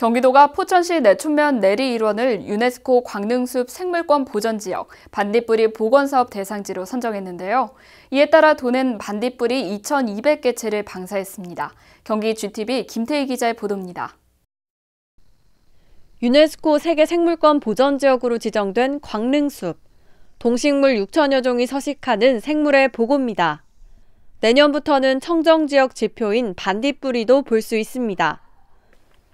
경기도가 포천시 내춘면 내리 일원을 유네스코 광릉숲 생물권 보전지역 반딧불이 보건사업 대상지로 선정했는데요. 이에 따라 도는 반딧불이 2,200개 채를 방사했습니다. 경기 GTV 김태희 기자의 보도입니다. 유네스코 세계 생물권 보전지역으로 지정된 광릉숲. 동식물 6천여 종이 서식하는 생물의 보고입니다. 내년부터는 청정지역 지표인 반딧불이도 볼 수 있습니다.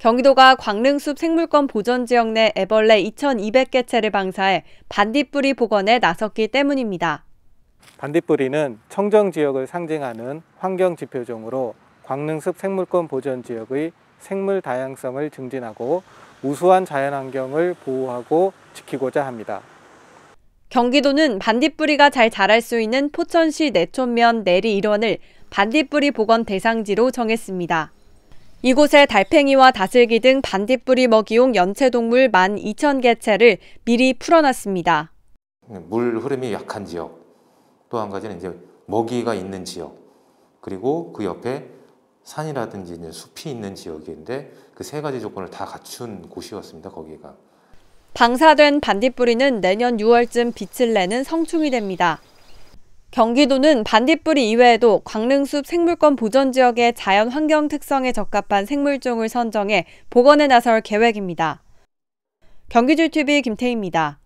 경기도가 광릉숲 생물권 보전지역 내 애벌레 2,200개 체를 방사해 반딧불이 복원에 나섰기 때문입니다. 반딧불이는 청정지역을 상징하는 환경지표종으로 광릉숲 생물권 보전지역의 생물 다양성을 증진하고 우수한 자연환경을 보호하고 지키고자 합니다. 경기도는 반딧불이가 잘 자랄 수 있는 포천시 내촌면 내리 일원을 반딧불이 복원 대상지로 정했습니다. 이곳에 달팽이와 다슬기 등 반딧불이 먹이용 연체동물 만2천개 채를 미리 풀어놨습니다. 물 흐름이 약한 지역, 또 한 가지는 이제 먹이가 있는 지역, 그리고 그 옆에 산이라든지 이제 숲이 있는 지역인데 그 세 가지 조건을 다 갖춘 곳이었습니다. 거기가. 방사된 반딧불이는 내년 6월쯤 빛을 내는 성충이 됩니다. 경기도는 반딧불이 이외에도 광릉숲 생물권 보전 지역의 자연 환경 특성에 적합한 생물종을 선정해 복원에 나설 계획입니다. 경기줄TV 김태희입니다.